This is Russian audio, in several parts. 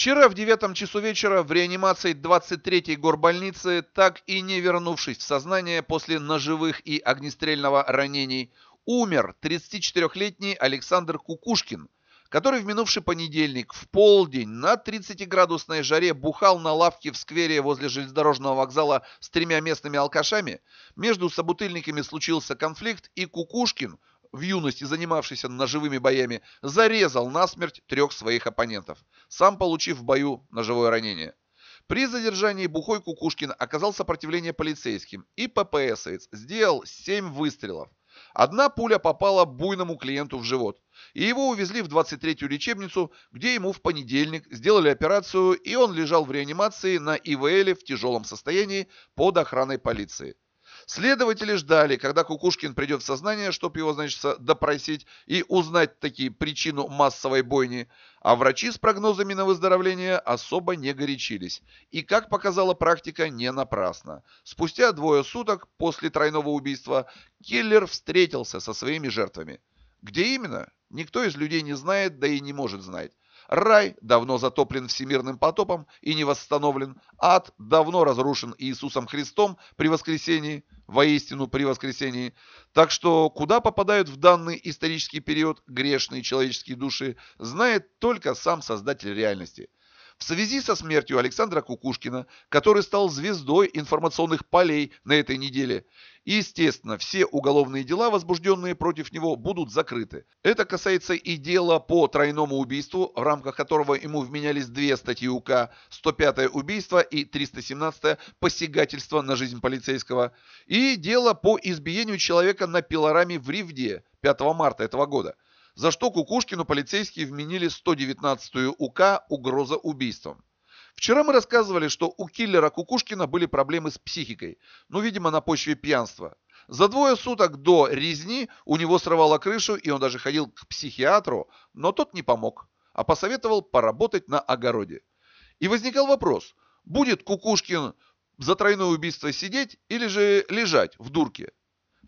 Вчера в девятом часу вечера в реанимации 23-й горбольницы, так и не вернувшись в сознание после ножевых и огнестрельного ранений, умер 34-летний Александр Кукушкин, который в минувший понедельник в полдень на 30-градусной жаре бухал на лавке в сквере возле железнодорожного вокзала с тремя местными алкашами, между собутыльниками случился конфликт, и Кукушкин – в юности занимавшийся ножевыми боями, зарезал насмерть трех своих оппонентов, сам получив в бою ножевое ранение. При задержании Бухой Кукушкин оказал сопротивление полицейским, и ППСовец сделал 7 выстрелов. Одна пуля попала буйному клиенту в живот, и его увезли в 23-ю лечебницу, где ему в понедельник сделали операцию, и он лежал в реанимации на ИВЛе в тяжелом состоянии под охраной полиции. Следователи ждали, когда Кукушкин придет в сознание, чтобы его, значит, допросить и узнать таки причину массовой бойни, а врачи с прогнозами на выздоровление особо не горячились. И, как показала практика, не напрасно. Спустя двое суток после тройного убийства киллер встретился со своими жертвами. Где именно, никто из людей не знает, да и не может знать. Рай давно затоплен всемирным потопом и не восстановлен. Ад давно разрушен Иисусом Христом при воскресении воистину при воскресении. Так что куда попадают в данный исторический период грешные человеческие души, знает только сам создатель реальности – в связи со смертью Александра Кукушкина, который стал звездой информационных полей на этой неделе. естественно, все уголовные дела, возбужденные против него, будут закрыты. Это касается и дела по тройному убийству, в рамках которого ему вменялись две статьи УК, 105-е убийство и 317 посягательство на жизнь полицейского, и дело по избиению человека на пилораме в Ривде 5 марта этого года – за что Кукушкину полицейские вменили 119-ю УК «Угроза убийством». Вчера мы рассказывали, что у киллера Кукушкина были проблемы с психикой, ну, видимо, на почве пьянства. За двое суток до резни у него срывало крышу, и он даже ходил к психиатру, но тот не помог, а посоветовал поработать на огороде. И возникал вопрос, будет Кукушкин за тройное убийство сидеть или же лежать в дурке?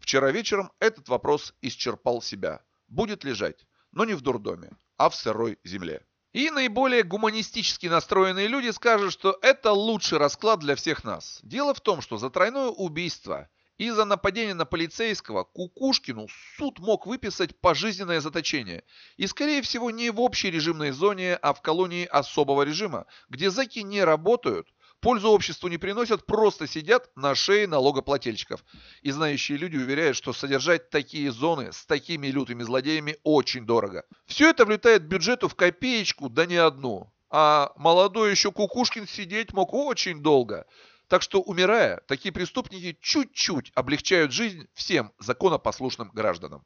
Вчера вечером этот вопрос исчерпал себя будет лежать, но не в дурдоме, а в сырой земле. И наиболее гуманистически настроенные люди скажут, что это лучший расклад для всех нас. Дело в том, что за тройное убийство и за нападение на полицейского Кукушкину суд мог выписать пожизненное заточение. И, скорее всего, не в общей режимной зоне, а в колонии особого режима, где заки не работают, пользу обществу не приносят, просто сидят на шее налогоплательщиков. И знающие люди уверяют, что содержать такие зоны с такими лютыми злодеями очень дорого. Все это влетает бюджету в копеечку, да не одну. А молодой еще Кукушкин сидеть мог очень долго. Так что, умирая, такие преступники чуть-чуть облегчают жизнь всем законопослушным гражданам.